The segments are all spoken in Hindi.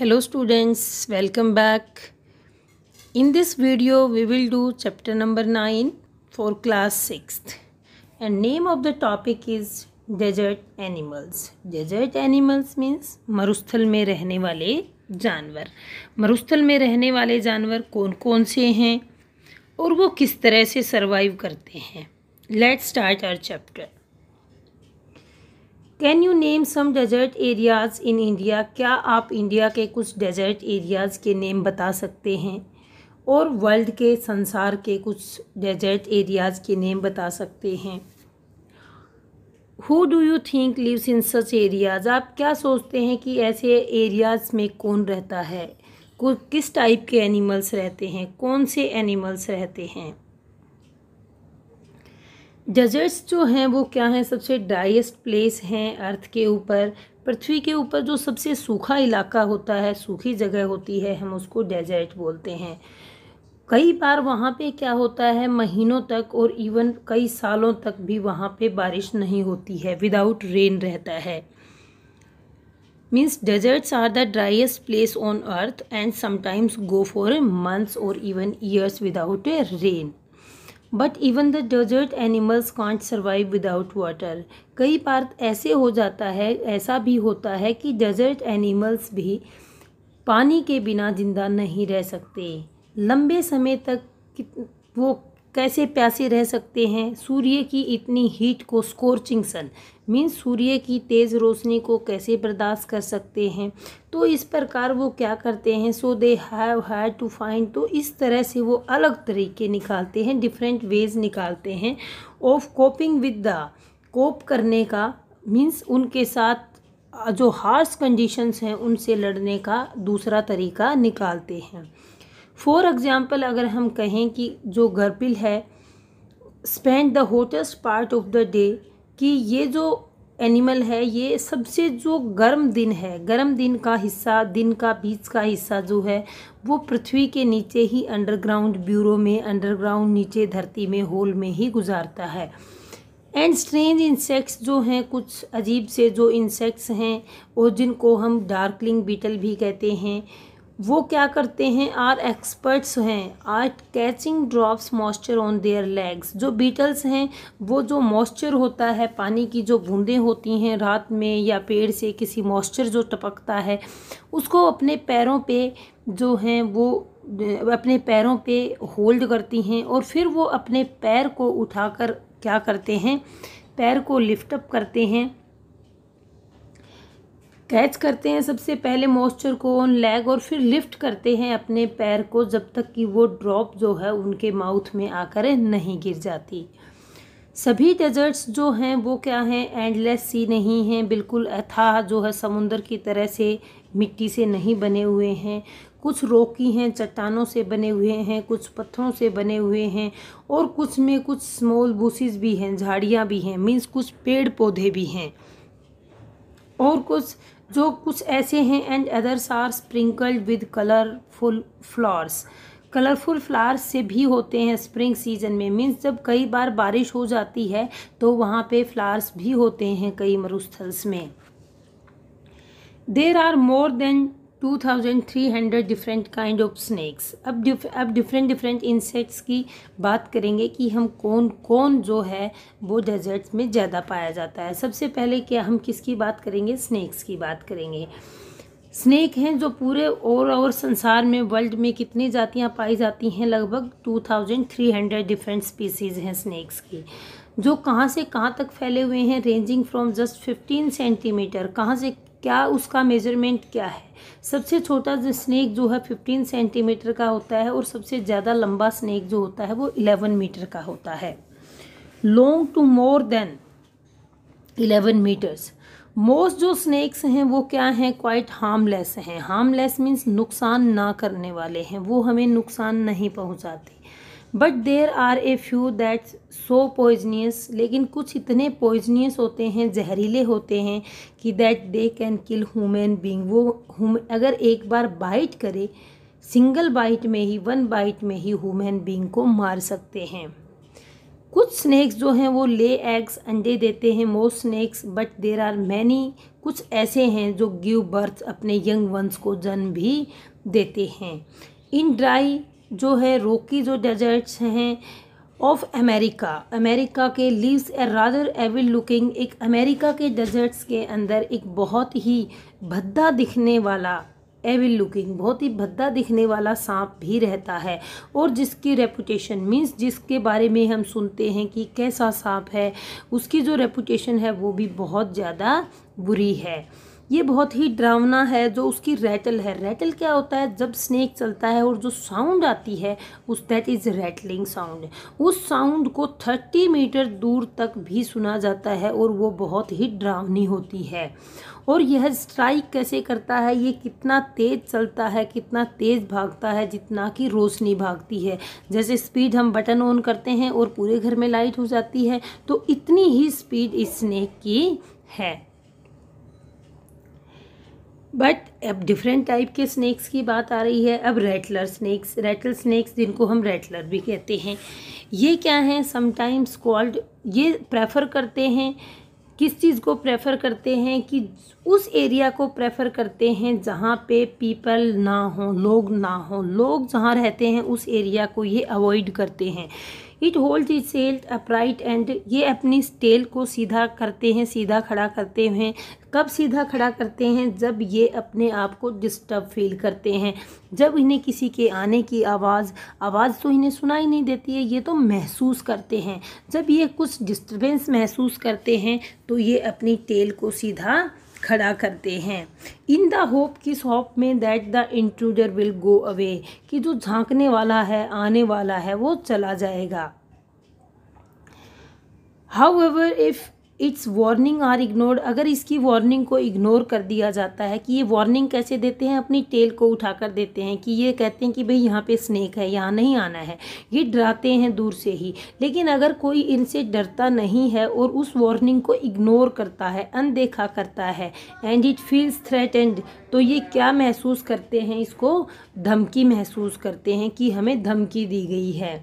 hello students welcome back in this video we will do chapter number 9 for class 6th and name of the topic is desert animals desert animals means मरुस्थल में रहने वाले जानवर मरुस्थल में रहने वाले जानवर कौन कौन से हैं और वो किस तरह से सरवाइव करते हैं let's start our chapter can you name some desert areas in India क्या आप इंडिया के कुछ डेजर्ट एरियाज़ के नेम बता सकते हैं और वर्ल्ड के संसार के कुछ डेजर्ट एरियाज़ के नेम बता सकते हैं who do you think lives in such areas आप क्या सोचते हैं कि ऐसे एरियाज़ में कौन रहता है किस टाइप के एनिमल्स रहते हैं कौन से एनिमल्स रहते हैं डेजर्ट्स जो हैं वो क्या हैं सबसे ड्राइस्ट प्लेस हैं अर्थ के ऊपर पृथ्वी के ऊपर जो सबसे सूखा इलाका होता है सूखी जगह होती है हम उसको डेजर्ट बोलते हैं कई बार वहाँ पे क्या होता है महीनों तक और इवन कई सालों तक भी वहाँ पे बारिश नहीं होती है विदाउट रेन रहता है means deserts are the driest place on earth and sometimes go for months और even years without a rain but even the desert animals can't survive without water कई बार ऐसे हो जाता है ऐसा भी होता है कि डेजर्ट एनिमल्स भी पानी के बिना ज़िंदा नहीं रह सकते लंबे समय तक वो कैसे प्यासे रह सकते हैं सूर्य की इतनी हीट को स्कोर्चिंग सन मीन्स सूर्य की तेज़ रोशनी को कैसे बर्दाश्त कर सकते हैं तो इस प्रकार वो क्या करते हैं so they have had to find तो इस तरह से वो अलग तरीके निकालते हैं डिफरेंट वेज निकालते हैं of coping with the cope करने का मीन्स उनके साथ जो हार्श कंडीशंस हैं उनसे लड़ने का दूसरा तरीका निकालते हैं फॉर एग्ज़ाम्पल अगर हम कहें कि जो गर्पिल है spend the hottest part of the day कि ये जो एनिमल है ये सबसे जो गर्म दिन है गर्म दिन का हिस्सा दिन का बीच का हिस्सा जो है वो पृथ्वी के नीचे ही अंडरग्राउंड ब्यूरो में अंडरग्राउंड नीचे धरती में होल में ही गुजारता है एंड स्ट्रेंज इंसेक्ट्स जो हैं कुछ अजीब से जो इंसेक्ट्स हैं और जिनको हम डार्कलिंग बीटल भी कहते हैं वो क्या करते हैं आर एक्सपर्ट्स हैं are catching drops moisture on their legs जो बीटल्स हैं वो जो मॉइस्चर होता है पानी की जो बूंदें होती हैं रात में या पेड़ से किसी मॉइस्चर जो टपकता है उसको अपने पैरों पे जो हैं वो अपने पैरों पे होल्ड करती हैं और फिर वो अपने पैर को उठाकर क्या करते हैं पैर को लिफ्टअप करते हैं कैच करते हैं सबसे पहले मॉइस्चर को ऑन लेग और फिर लिफ्ट करते हैं अपने पैर को जब तक कि वो ड्रॉप जो है उनके माउथ में आकर नहीं गिर जाती सभी डेजर्ट्स जो हैं वो क्या हैं एंडलेस सी नहीं हैं बिल्कुल अथाह जो है समुंदर की तरह से मिट्टी से नहीं बने हुए हैं कुछ रोकी हैं चट्टानों से बने हुए हैं कुछ पत्थरों से बने हुए हैं और कुछ में कुछ स्मॉल बूसीज भी हैं झाड़ियाँ भी हैं मीन्स कुछ पेड़ पौधे भी हैं और कुछ जो कुछ ऐसे हैं and others are sprinkled with colourful flowers colourful flowers से भी होते हैं स्प्रिंग सीजन में मीन्स जब कई बार बारिश हो जाती है तो वहाँ पे फ्लावर्स भी होते हैं कई मरुस्थल्स में there are more than two thousand three hundred different kind of snakes अब डिफ अब डिफरेंट डिफरेंट इंसेक्ट्स की बात करेंगे कि हम कौन कौन जो है वो डेजर्ट्स में ज़्यादा पाया जाता है सबसे पहले क्या हम किसकी बात करेंगे स्नैक्स की बात करेंगे स्नैक हैं जो पूरे और और संसार में वर्ल्ड में कितनी जातियाँ पाई जाती हैं लगभग two thousand three hundred different species हैं स्नैक्स की जो कहाँ से कहाँ तक फैले हुए हैं ranging from just fifteen centimetre कहाँ से क्या उसका मेजरमेंट क्या है सबसे छोटा जो स्नैक जो है फिफ्टीन सेंटीमीटर का होता है और सबसे ज़्यादा लंबा स्नैक जो होता है वो इलेवन मीटर का होता है long to more than eleven metres most जो स्नैक्स हैं वो क्या हैं क्वाइट हार्मलेस हैं हार्मलेस मीन्स नुकसान ना करने वाले हैं वो हमें नुकसान नहीं पहुँचाते but there are a few that's so poisonous लेकिन कुछ इतने पॉइजनियस होते हैं जहरीले होते हैं कि that they can kill human being वो हुम अगर एक बार बाइट करे सिंगल बाइट में ही वन बाइट में ही ह्यूमन बींग को मार सकते हैं कुछ स्नैक्स जो हैं वो ले एग्स अंडे देते हैं most snakes but there are many कुछ ऐसे हैं जो गिव बर्थ अपने यंग वंस को जन्म भी देते हैं इन ड्राई जो है रोकी जो डेजर्ट्स हैं ऑफ अमेरिका अमेरिका के lives a rather evil looking एक अमेरिका के डेजर्ट्स के अंदर एक बहुत ही भद्दा दिखने वाला एविल लुकिंग बहुत ही भद्दा दिखने वाला सांप भी रहता है और जिसकी रेपुटेशन मीन्स जिसके बारे में हम सुनते हैं कि कैसा सांप है उसकी जो रेपुटेशन है वो भी बहुत ज़्यादा बुरी है ये बहुत ही ड्रावना है जो उसकी रैटल है रैटल क्या होता है जब स्नैक चलता है और जो साउंड आती है उस दैट इज़ रैटलिंग साउंड उस साउंड को थर्टी मीटर दूर तक भी सुना जाता है और वो बहुत ही ड्रावनी होती है और यह स्ट्राइक कैसे करता है ये कितना तेज़ चलता है कितना तेज़ भागता है जितना कि रोशनी भागती है जैसे स्पीड हम बटन ऑन करते हैं और पूरे घर में लाइट हो जाती है तो इतनी ही स्पीड इस स्नेक की है बट अब डिफरेंट टाइप के स्नैक्स की बात आ रही है अब रेटलर स्नैक्स रेटल स्नैक्स जिनको हम रेटलर भी कहते हैं ये क्या है समटाइम्स कॉल्ड ये प्रेफर करते हैं किस चीज़ को प्रेफर करते हैं कि उस एरिया को प्रेफर करते हैं जहाँ पे पीपल ना हो लोग ना हो लोग जहाँ रहते हैं उस एरिया को ये अवॉइड करते हैं it hold is sailed upright and ये अपनी टेल को सीधा करते हैं सीधा खड़ा करते हैं कब सीधा खड़ा करते हैं जब ये अपने आप को डिस्टर्ब फील करते हैं जब इन्हें किसी के आने की आवाज़ आवाज़ तो इन्हें सुनाई नहीं देती है ये तो महसूस करते हैं जब ये कुछ डिस्टर्बेंस महसूस करते हैं तो ये अपनी टेल को सीधा खड़ा करते हैं इन द होप किस होप में that the intruder will go away कि जो झांकने वाला है आने वाला है वो चला जाएगा however if its warning are ignored अगर इसकी वार्निंग को इग्नोर कर दिया जाता है कि ये वार्निंग कैसे देते हैं अपनी टेल को उठा कर देते हैं कि ये कहते हैं कि भाई यहाँ पे स्नेक है यहाँ नहीं आना है ये डराते हैं दूर से ही लेकिन अगर कोई इनसे डरता नहीं है और उस वार्निंग को इग्नोर करता है अनदेखा करता है एंड इट फील्स थ्रेट तो ये क्या महसूस करते हैं इसको धमकी महसूस करते हैं कि हमें धमकी दी गई है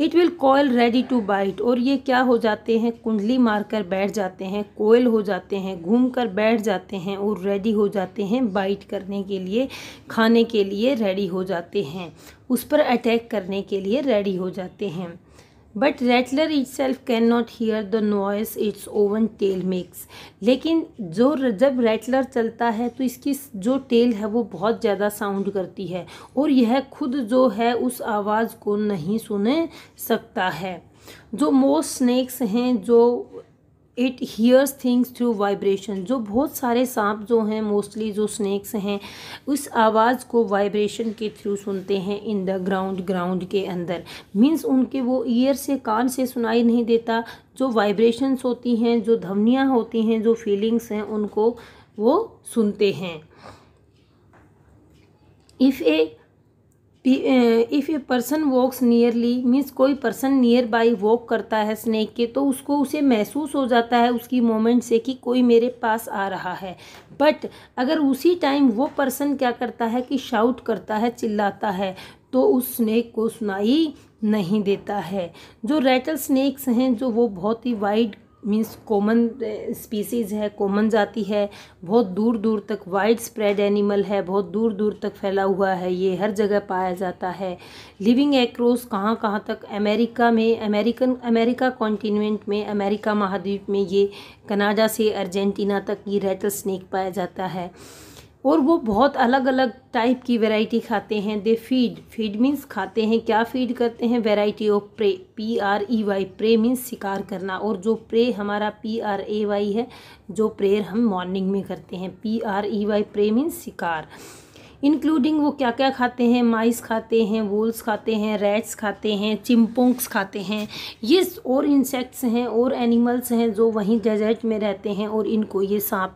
it will coil ready to bite और ये क्या हो जाते हैं कुंडली मारकर बैठ जाते हैं कोयल हो जाते हैं घूम कर बैठ जाते हैं और रेडी हो जाते हैं बाइट करने के लिए खाने के लिए रेडी हो जाते हैं उस पर अटैक करने के लिए रेडी हो जाते हैं but rattler itself can not hear the noise its own tail makes लेकिन जो जब रेटलर चलता है तो इसकी जो टेल है वो बहुत ज़्यादा साउंड करती है और यह खुद जो है उस आवाज़ को नहीं सुन सकता है जो मोस्ट स्नैक्स हैं जो it hears things through vibration जो बहुत सारे सांप जो हैं मोस्टली जो स्नैक्स हैं उस आवाज़ को वाइब्रेशन के थ्रू सुनते हैं इन द ग्राउंड ग्राउंड के अंदर मीन्स उनके वो ईयर से कान से सुनाई नहीं देता जो वाइब्रेशंस होती हैं जो धवनियाँ होती हैं जो फीलिंग्स हैं उनको वो सुनते हैं if a if a person walks nearly means कोई पर्सन नियर बाई वॉक करता है स्नैक के तो उसको उसे महसूस हो जाता है उसकी मोमेंट से कि कोई मेरे पास आ रहा है बट अगर उसी टाइम वो पर्सन क्या करता है कि शाउट करता है चिल्लाता है तो उस स्नैक को सुनाई नहीं देता है जो रेटल स्नैक्स हैं जो वो बहुत ही वाइड मीन्स कॉमन स्पीसीज़ है कॉमन जाति है बहुत दूर दूर तक वाइड स्प्रेड एनिमल है बहुत दूर दूर तक फैला हुआ है ये हर जगह पाया जाता है लिविंग एक्रोस कहाँ कहाँ तक अमेरिका में अमेरिकन अमेरिका कॉन्टीनेंट में अमेरिका महाद्वीप में ये कनाडा से अर्जेंटीना तक ये रेटल स्नैक पाया जाता है और वो बहुत अलग अलग टाइप की वैरायटी खाते हैं दे फीड फीड मीन्स खाते हैं क्या फीड करते हैं variety of prey P R E Y prey means शिकार करना और जो प्रे हमारा पी आर ए वाई है जो प्रेयर हम मॉर्निंग में करते हैं P R E Y prey means शिकार इंक्लूडिंग वो क्या क्या खाते हैं माइस खाते हैं वोल्स खाते हैं रैट्स खाते हैं चिम्पोंक्स खाते हैं ये और इंसेक्ट्स हैं और एनिमल्स हैं जो वहीं डेजर्ट में रहते हैं और इनको ये सांप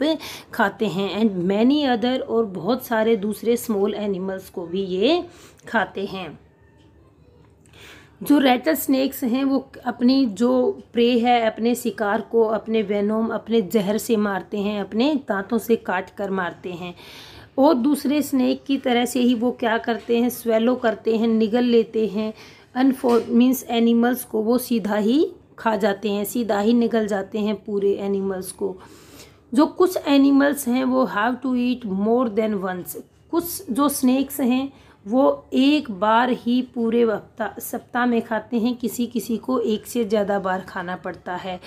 खाते हैं एंड मैनी अदर और बहुत सारे दूसरे स्मॉल एनिमल्स को भी ये खाते हैं जो रेटल स्नैक्स हैं वो अपनी जो प्रे है अपने शिकार को अपने वेनोम अपने जहर से मारते हैं अपने दांतों से काट कर मारते हैं और दूसरे स्नैक की तरह से ही वो क्या करते हैं स्वेलो करते हैं निगल लेते हैं अनफो मीन्स एनिमल्स को वो सीधा ही खा जाते हैं सीधा ही निगल जाते हैं पूरे एनिमल्स को जो कुछ एनिमल्स हैं वो have to eat more than once कुछ जो स्नैक्स हैं वो एक बार ही पूरे सप्ताह में खाते हैं किसी किसी को एक से ज़्यादा बार खाना पड़ता है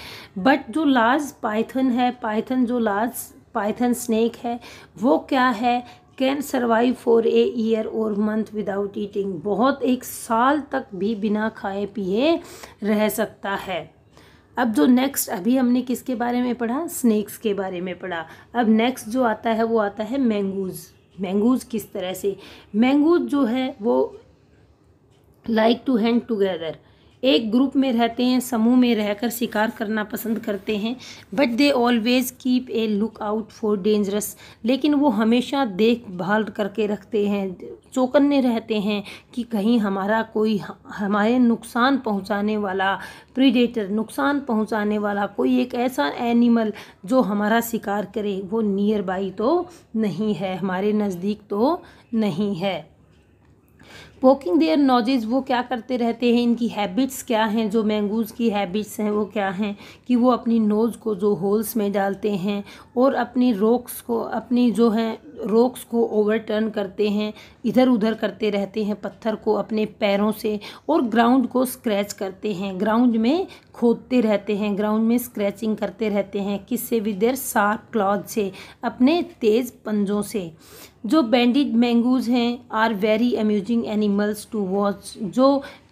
बट जो लार्ज पाइथन है पाइथन जो लार्ज पाइथन स्नैक है वो क्या है can survive for a year और मंथ विदाउट ईटिंग बहुत एक साल तक भी बिना खाए पिए रह सकता है अब जो नेक्स्ट अभी हमने किसके बारे में पढ़ा स्नैक्स के बारे में पढ़ा अब नेक्स्ट जो आता है वो आता है मैंगूज मैंगूज किस तरह से मैंगूज जो है वो लाइक टू हैंग टुगेदर एक ग्रुप में रहते हैं समूह में रहकर शिकार करना पसंद करते हैं but they always keep a look out for dangerous लेकिन वो हमेशा देखभाल करके रखते हैं चौकन्ने रहते हैं कि कहीं हमारा कोई हमारे नुकसान पहुंचाने वाला प्रीडेटर नुकसान पहुंचाने वाला कोई एक ऐसा एनिमल जो हमारा शिकार करे वो नियर बाई तो नहीं है हमारे नज़दीक तो नहीं है पोकिंग देयर नॉजेज वो क्या करते रहते हैं इनकी हैबिट्स क्या हैं जो मैंगूज़ की हैबिट्स हैं वो क्या हैं कि वो अपनी नोज़ को जो होल्स में डालते हैं और अपनी रोक्स को अपनी जो हैं रोक्स को ओवरटर्न करते हैं इधर उधर करते रहते हैं पत्थर को अपने पैरों से और ग्राउंड को स्क्रैच करते हैं ग्राउंड में खोदते रहते हैं ग्राउंड में स्क्रैचिंग करते रहते हैं किससे विदर देयर शार्प क्लॉथ से अपने तेज़ पंजों से जो बैंडिड मैंगूज हैं are very amusing animals to watch जो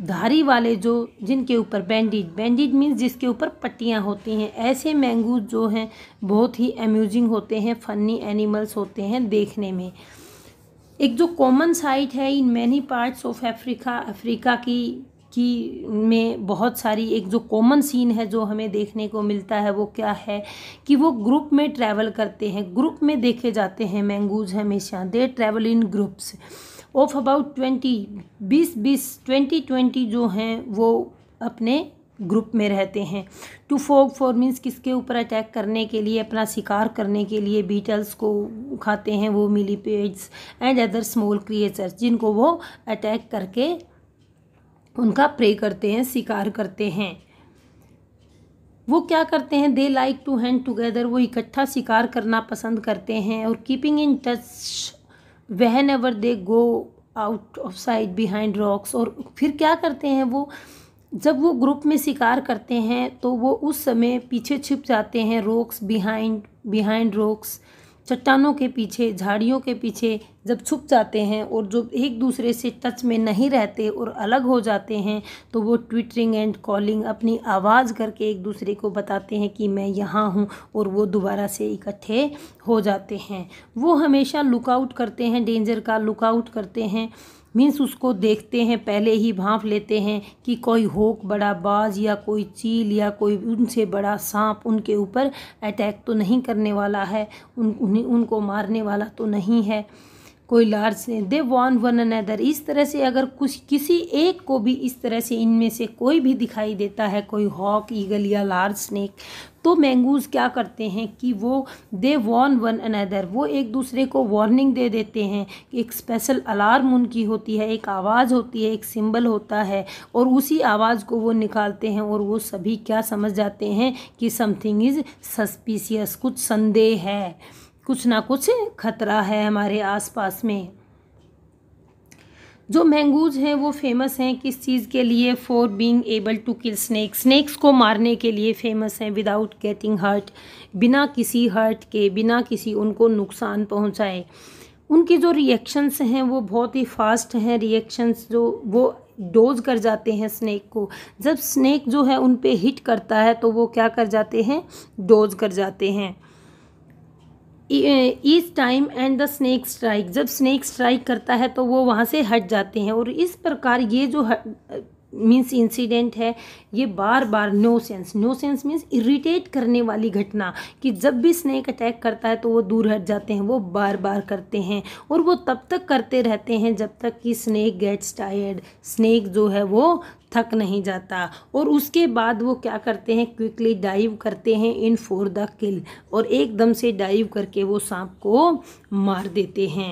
धारी वाले जो जिनके ऊपर बैंडिड बैंडिड मीन्स जिसके ऊपर पट्टियाँ होती हैं ऐसे मैंगूज जो हैं बहुत ही अम्यूजिंग होते हैं फनी एनिमल्स होते हैं देखने में एक जो कॉमन साइट है in many parts of Africa Africa की की में बहुत सारी एक जो कॉमन सीन है जो हमें देखने को मिलता है वो क्या है कि वो ग्रुप में ट्रैवल करते हैं ग्रुप में देखे जाते हैं मैंगूज हमेशा they travel in groups of about twenty बीस बीस ट्वेंटी ट्वेंटी जो हैं वो अपने ग्रुप में रहते हैं टू फोक फॉर मीन्स किसके ऊपर अटैक करने के लिए अपना शिकार करने के लिए बीटल्स को खाते हैं वो millipedes and other small creatures जिनको वो अटैक करके उनका प्रे करते हैं शिकार करते हैं वो क्या करते हैं they like to hand together वो इकट्ठा शिकार करना पसंद करते हैं और keeping in touch whenever they go out of sight behind rocks और फिर क्या करते हैं वो जब वो ग्रुप में शिकार करते हैं तो वो उस समय पीछे छिप जाते हैं रॉक्स बिहाइंड बिहाइंड रॉक्स चट्टानों के पीछे झाड़ियों के पीछे जब छुप जाते हैं और जो एक दूसरे से टच में नहीं रहते और अलग हो जाते हैं तो वो ट्विटरिंग एंड कॉलिंग अपनी आवाज़ करके एक दूसरे को बताते हैं कि मैं यहाँ हूँ और वो दोबारा से इकट्ठे हो जाते हैं वो हमेशा लुकआउट करते हैं डेंजर का लुकआउट करते हैं मीन्स उसको देखते हैं पहले ही भाप लेते हैं कि कोई होक बड़ा बाज या कोई चील या कोई उनसे बड़ा सांप उनके ऊपर अटैक तो नहीं करने वाला है उन उन्हें उनको मारने वाला तो नहीं है कोई large they warn one another इस तरह से अगर कुछ किसी एक को भी इस तरह से इनमें से कोई भी दिखाई देता है कोई हॉक ईगल या लार्ज स्नैक तो मैंगूज़ क्या करते हैं कि वो दे वॉर्न वन अनदर वो एक दूसरे को वार्निंग दे देते हैं एक स्पेशल अलार्म उनकी होती है एक आवाज़ होती है एक सिंबल होता है और उसी आवाज़ को वो निकालते हैं और वो सभी क्या समझ जाते हैं कि समथिंग इज़ सस्पिशियस कुछ संदेह है कुछ ना कुछ खतरा है हमारे आसपास में जो मैंगूज हैं वो फेमस हैं किस चीज़ के लिए for being able to kill snake snakes को मारने के लिए फेमस हैं विदाउट गेटिंग हर्ट बिना किसी हर्ट के बिना किसी उनको नुकसान पहुंचाए उनके जो रिएक्शंस हैं वो बहुत ही फास्ट हैं रिएक्शंस जो वो डोज कर जाते हैं स्नैक को जब स्नैक जो है उन पर हिट करता है तो वो क्या कर जाते हैं डोज कर जाते हैं इस time and the snake strike जब स्नैक स्ट्राइक करता है तो वो वहाँ से हट जाते हैं और इस प्रकार ये जो मीन्स इंसिडेंट है ये बार बार no sense no sense means irritate करने वाली घटना कि जब भी स्नैक अटैक करता है तो वो दूर हट जाते हैं वो बार बार करते हैं और वो तब तक करते रहते हैं जब तक कि स्नैक गेट्स टायर्ड स्नैक जो है वो थक नहीं जाता और उसके बाद वो क्या करते हैं क्विकली डाइव करते हैं इन फॉर द किल और एकदम से डाइव करके वो सांप को मार देते हैं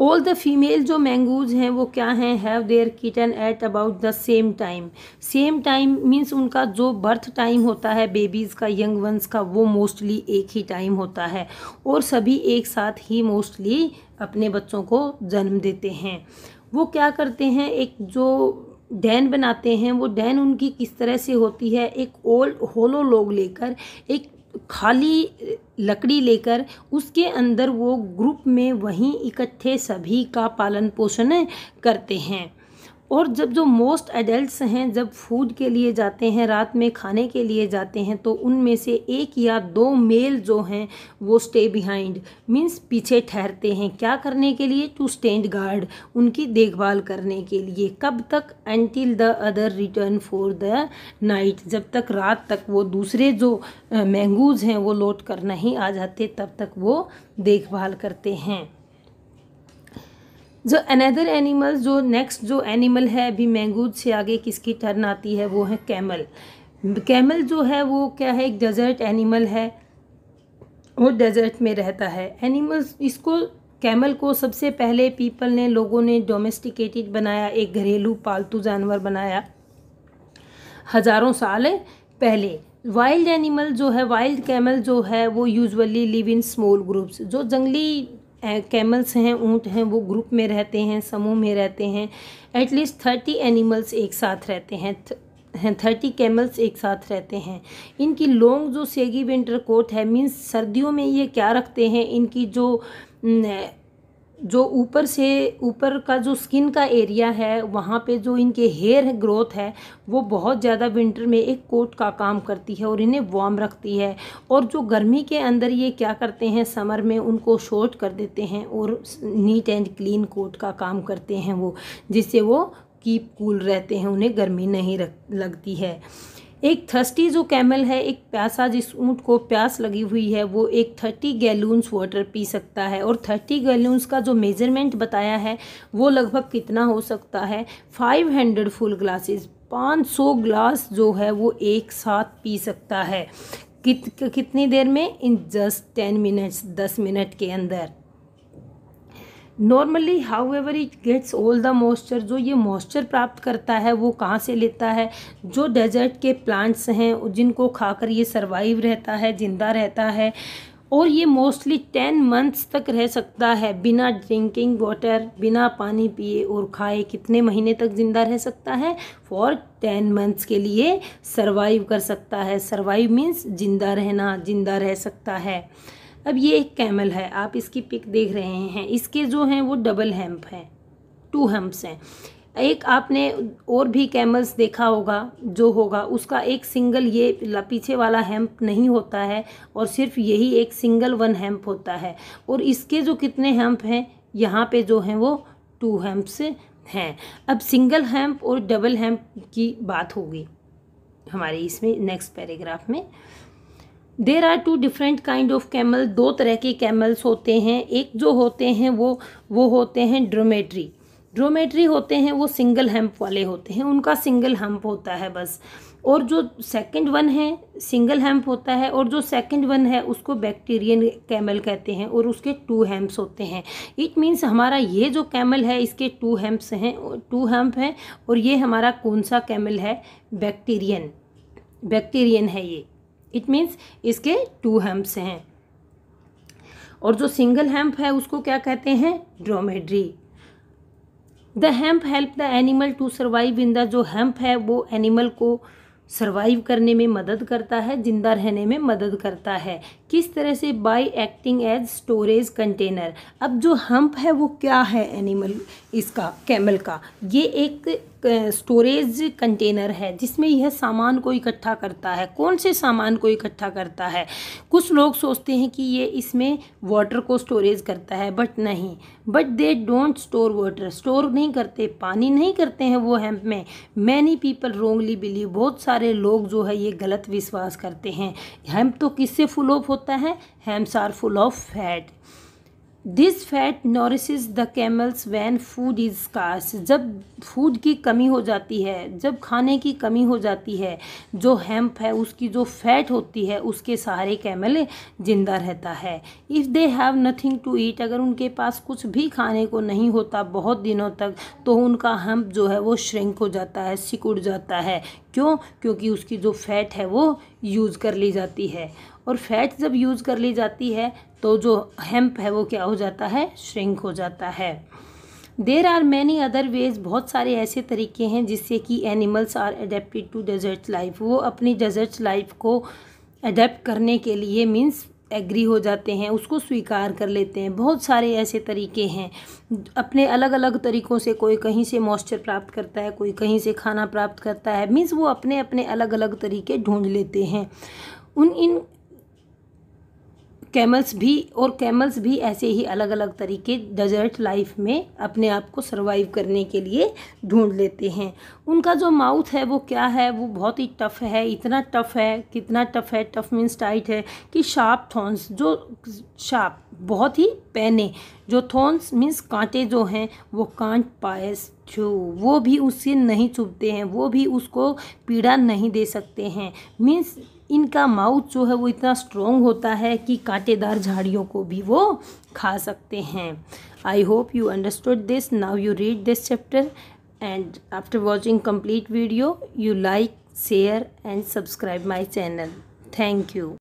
ऑल द फीमेल जो मैंगूज हैं वो क्या हैं have their kitten at about the same time same time means उनका जो बर्थ टाइम होता है बेबीज़ का यंग वंस का वो मोस्टली एक ही टाइम होता है और सभी एक साथ ही मोस्टली अपने बच्चों को जन्म देते हैं वो क्या करते हैं एक जो डैन बनाते हैं वो डैन उनकी किस तरह से होती है एक ओल्ड होलो लोग लेकर एक खाली लकड़ी लेकर उसके अंदर वो ग्रुप में वहीं इकट्ठे सभी का पालन पोषण करते हैं और जब जो मोस्ट एडल्ट्स हैं जब फूड के लिए जाते हैं रात में खाने के लिए जाते हैं तो उनमें से एक या दो मेल जो हैं वो स्टे बिहाइंड मीन्स पीछे ठहरते हैं क्या करने के लिए टू स्टैंड गार्ड उनकी देखभाल करने के लिए कब तक until the other return for the night जब तक रात तक वो दूसरे जो मैंगूज हैं वो लौट कर नहीं आ जाते तब तक वो देखभाल करते हैं जो अनदर एनिमल जो नेक्स्ट जो एनिमल है अभी मैंगूज से आगे किसकी टर्न आती है वो है कैमल कैमल जो है वो क्या है एक डेजर्ट एनिमल है वो डेजर्ट में रहता है एनिमल्स इसको कैमल को सबसे पहले पीपल ने लोगों ने डोमेस्टिकेटेड बनाया एक घरेलू पालतू जानवर बनाया हज़ारों साल पहले वाइल्ड एनिमल जो है वाइल्ड कैमल जो है वो usually live in small groups जो जंगली कैमल्स हैं ऊँट हैं वो ग्रुप में रहते हैं समूह में रहते हैं एटलीस्ट थर्टी एनिमल्स एक साथ रहते हैं हैं थर्टी कैमल्स एक साथ रहते हैं इनकी लॉन्ग जो सेगी विंटर कोट है मीन्स सर्दियों में ये क्या रखते हैं इनकी जो न, जो ऊपर से ऊपर का जो स्किन का एरिया है वहाँ पे जो इनके हेयर ग्रोथ है वो बहुत ज़्यादा विंटर में एक कोट का काम करती है और इन्हें वार्म रखती है और जो गर्मी के अंदर ये क्या करते हैं समर में उनको शॉर्ट कर देते हैं और नीट एंड क्लीन कोट का काम करते हैं वो जिससे वो कीप कूल रहते हैं उन्हें गर्मी नहीं रख लगती है एक थर्स्टी जो कैमल है एक प्यासा जिस ऊँट को प्यास लगी हुई है वो एक थर्टी गैलून्स वाटर पी सकता है और थर्टी गैलून्स का जो मेज़रमेंट बताया है वो लगभग कितना हो सकता है फाइव हंड्रेड फुल ग्लासेस पाँच सौ ग्लास जो है वो एक साथ पी सकता है कित कितनी देर में इन जस्ट टेन मिनट्स दस मिनट के अंदर normally however it gets all the moisture जो ये मॉइस्चर प्राप्त करता है वो कहाँ से लेता है जो डेजर्ट के प्लांट्स हैं जिनको खाकर ये सर्वाइव रहता है ज़िंदा रहता है और ये मोस्टली टेन मंथ्स तक रह सकता है बिना ड्रिंकिंग वाटर बिना पानी पिए और खाए कितने महीने तक ज़िंदा रह सकता है फॉर टेन मंथ्स के लिए सर्वाइव कर सकता है सर्वाइव मीन्स ज़िंदा रहना ज़िंदा रह सकता है अब ये एक कैमल है आप इसकी पिक देख रहे हैं इसके जो हैं वो डबल हेम्प हैं टू हेम्प्स हैं एक आपने और भी कैमल्स देखा होगा जो होगा उसका एक सिंगल ये पीछे वाला हेम्प नहीं होता है और सिर्फ यही एक सिंगल वन हेम्प होता है और इसके जो कितने हेम्प हैं यहाँ पे जो हैं वो टू हेम्प्स हैं अब सिंगल हेम्प और डबल हेम्प की बात होगी हमारे इसमें नेक्स्ट पैराग्राफ में there are two different kind of camel दो तरह के कैमल्स होते हैं एक जो होते हैं वो वो होते हैं ड्रोमेट्री ड्रोमेट्री होते हैं वो सिंगल हेम्प वाले होते हैं उनका सिंगल हेम्प होता है बस और जो सेकंड वन है सिंगल हेम्प होता है और जो सेकंड वन है उसको बैक्टीरियन कैमल कहते हैं और उसके टू हेम्प्स होते हैं इट मींस हमारा ये जो कैमल है इसके टू हेम्प्स हैं टू हेम्प हैं और ये हमारा कौन सा कैमल है बैक्टीरियन बैक्टीरियन है ये इट मीन्स इसके टू हेम्प्स हैं और जो सिंगल हेम्प है उसको क्या कहते हैं dromedary the hump help the animal to survive in the जो हेम्प है वो एनिमल को सर्वाइव करने में मदद करता है जिंदा रहने में मदद करता है किस तरह से by acting as storage container अब जो हम्प है वो क्या है एनिमल इसका कैमल का ये एक स्टोरेज कंटेनर है जिसमें यह सामान को इकट्ठा करता है कौन से सामान को इकट्ठा करता है कुछ लोग सोचते हैं कि ये इसमें वाटर को स्टोरेज करता है बट नहीं but they don't store water store नहीं करते पानी नहीं करते हैं वो हेम्प में मैनी पीपल रोंगली बिलीव बहुत सारे लोग जो है ये गलत विश्वास करते हैं हेम्प तो किससे फुल ऑफ होता होता है humps are full of fat this fat nourishes the camels when food is scarce जब फूड की कमी हो जाती है जब खाने की कमी हो जाती है जो हेम्प है उसकी जो फैट होती है उसके सहारे कैमल जिंदा रहता है if they have nothing to eat अगर उनके पास कुछ भी खाने को नहीं होता बहुत दिनों तक तो उनका हेम्प जो है वो श्रिंक हो जाता है सिकुड़ जाता है क्यों क्योंकि उसकी जो फैट है वो यूज़ कर ली जाती है और फैट जब यूज़ कर ली जाती है तो जो हेम्प है वो क्या हो जाता है श्रिंक हो जाता है there are many other ways बहुत सारे ऐसे तरीके हैं जिससे कि animals are adapted to desert life वो अपनी डेजर्ट लाइफ को अडेप्ट करने के लिए मीन्स एग्री हो जाते हैं उसको स्वीकार कर लेते हैं बहुत सारे ऐसे तरीके हैं अपने अलग अलग तरीक़ों से कोई कहीं से मॉइस्चर प्राप्त करता है कोई कहीं से खाना प्राप्त करता है मीन्स वो अपने अपने अलग अलग तरीके ढूंढ लेते हैं उन इन कैमल्स भी और कैमल्स भी ऐसे ही अलग अलग तरीके डेजर्ट लाइफ में अपने आप को सर्वाइव करने के लिए ढूंढ लेते हैं उनका जो माउथ है वो क्या है वो बहुत ही टफ़ है इतना टफ़ है कितना टफ़ है टफ़ मीन्स टाइट है कि शार्प थॉन्स जो शार्प बहुत ही पहने जो थॉन्स मीन्स कांटे जो हैं वो कांट पायस छू वो भी उससे नहीं चुभते हैं वो भी उसको पीड़ा नहीं दे सकते हैं मीन्स इनका माउथ जो है वो इतना स्ट्रोंग होता है कि कांटेदार झाड़ियों को भी वो खा सकते हैं I hope you understood this now you read this chapter and after watching complete video you like share and subscribe my channel thank you